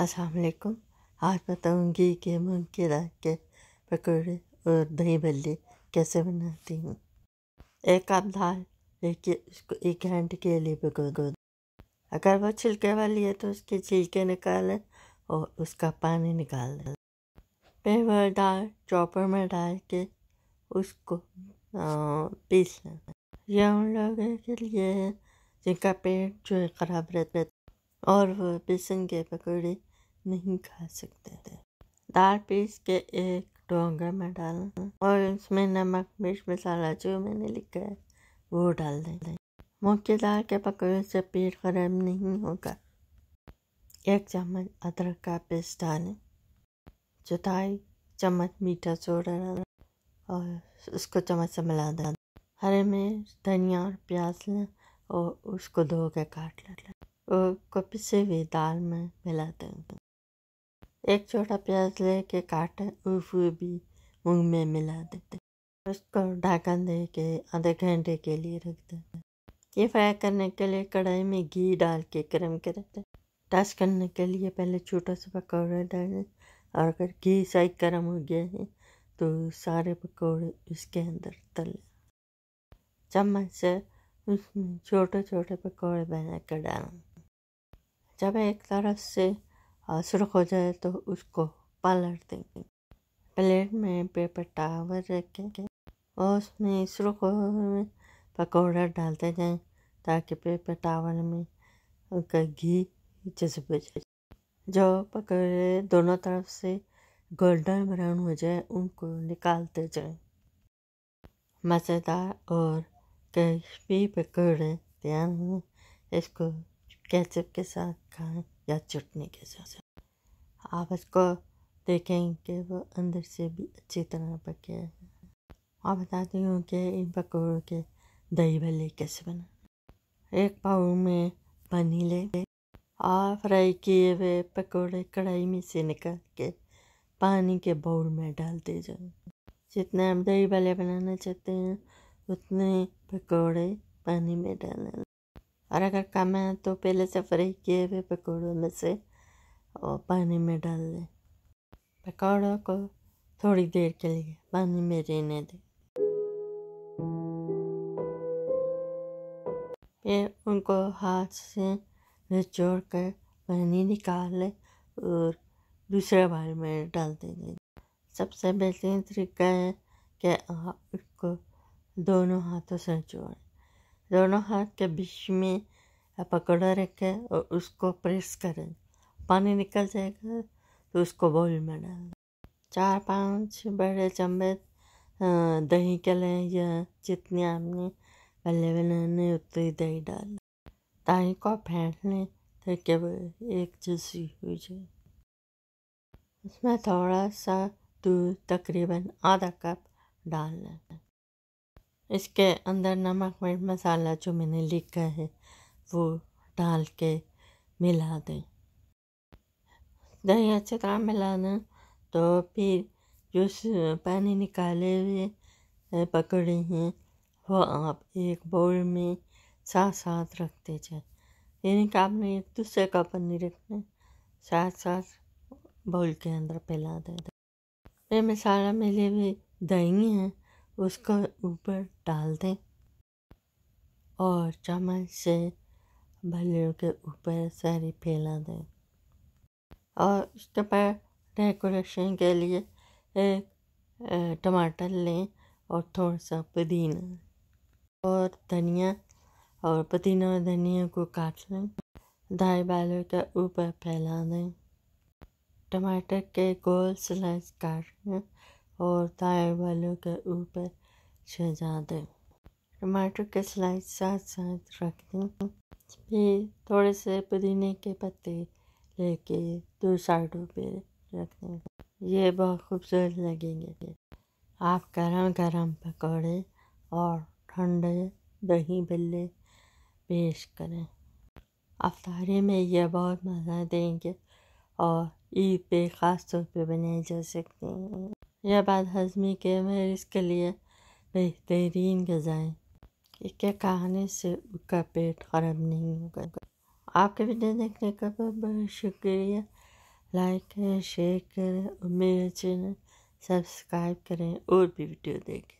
असलकुम आज बताऊंगी कि मूंग के दाल के पकौड़े और दही भल्ले कैसे बनाती हूँ एक कप दाल लेके उसको एक घंटे के लिए भिगो दो अगर वह छिलके वाली है तो उसके छिलके निकालें और उसका पानी निकाल दें फिर वह दाल चॉपर में डाल के उसको पीस लें यह उन लोगों के लिए है जिनका पेट जो है ख़राब रहता है और वह बेसन के पकौड़े नहीं खा सकते थे दाल पीस के एक डोंगे में डाल और उसमें नमक मिर्च मसाला जो मैंने लिखा है वो डाल दें मूँग दाल के पकौड़े से पेट खराब नहीं होगा एक चम्मच अदरक का पेस्ट डालें चौथाई चम्मच मीठा सोडा डालें और उसको चम्मच से मिला दें हरे मिर्च धनिया और प्याज लें और उसको धो के काट लें और कपी से हुई दाल में मिला देंगे एक छोटा प्याज लेके काट उफ भी मुंह में मिला देते उसको ढाकन दे के आधे घंटे के लिए रख देते ये फ्राई करने के लिए कढ़ाई में घी डाल के गर्म करते टच करने के लिए पहले छोटा सा पकौड़ा डाले और अगर घी सही गर्म हो गया है तो सारे पकौड़े उसके अंदर तल चम्मच से उसमें छोटे छोटे पकौड़े बनाकर डालें जब एक तरफ से सुरख हो जाए तो उसको पलट देंगे प्लेट में पेपर टावर रखेंगे और उसमें सुरख में पकौड़ा डालते जाएं ताकि पेपर टावर में उनका घी जज्ब जाए जो पकौड़े दोनों तरफ से गोल्डन ब्राउन हो जाए उनको निकालते जाएं मज़ेदार और भी पकौड़े तैयार हुए इसको केचप के साथ खाएं या चटनी के साथ आप इसको देखें कि वो अंदर से भी अच्छी तरह पके है और बताती हूँ कि इन पकौड़ों के दही भले कैसे बनाए एक पाव में पानी ले और फ्राई किए हुए पकौड़े कढ़ाई में से निकाल के पानी के बाउल में डालते जाओ जितने आप दही भले बनाना चाहते हैं उतने पकौड़े पानी में डालना और अगर कम है तो पहले से फ्राई किए हुए पकौड़ों में से और पानी में डाल दें पकौड़ों को थोड़ी देर के लिए पानी में रहने दें फिर उनको हाथ से निचोड़ कर पानी निकाल लें और दूसरे बाल में डाल देंगे सबसे बेहतरीन तरीका है कि आप इसको दोनों हाथों से जोड़ें दोनों हाथ के बीच में पकौड़ा रखें और उसको प्रेस करें पानी निकल जाएगा तो उसको बॉल में डालें चार पाँच बड़े चम्मच दही के लें या जितने आपने पहले बनाने उतनी दही डाल दही को फेंट लें तो केवल एक जैसी हो जाए उसमें थोड़ा सा दूध तकरीबन आधा कप डाल लें इसके अंदर नमक मिर्च मसाला जो मैंने लिखा है वो डाल के मिला दें दही अच्छी तरह मिलाना तो फिर जो पानी निकाले हुए पकड़े हैं वो आप एक बोल में साथ साथ रखते जाए यानी कि आपने एक दूसरे का पनीर रखना साथ साथ बाउल के अंदर फैला दें ये मसाला मिले हुए दही है उसको ऊपर डाल दें और चम्मच से भलियों के ऊपर सारी फैला दें और उसके पर डेकोरेशन के लिए एक टमाटर लें और थोड़ा सा पुदीना और धनिया और पुदीना और धनिया को काट लें दाई बालों के ऊपर फैला दें टमाटर के गोल स्लाइस काट लें और टायर वालों के ऊपर छजा दें टमाटर के स्लाइस साथ साथ रख दें फिर थोड़े से पुदीने के पत्ते लेके दो साइडों पे रख दें ये बहुत खूबसूरत लगेंगे आप गरम गरम पकौड़े और ठंडे दही बल्ले पेश करें अफ्तारी में यह बहुत मज़ा देंगे और ईद पे ख़ास तौर पर बनाए जा सकते हैं यह बात हजमी के महरिस के लिए बेहतरीन गज़ाएँ क्या कहानी से उनका पेट ख़राब नहीं होगा आपके वीडियो देखने का बहुत बहुत शुक्रिया लाइक करें शेयर करें और मेरा चैनल सब्सक्राइब करें और भी वीडियो देखें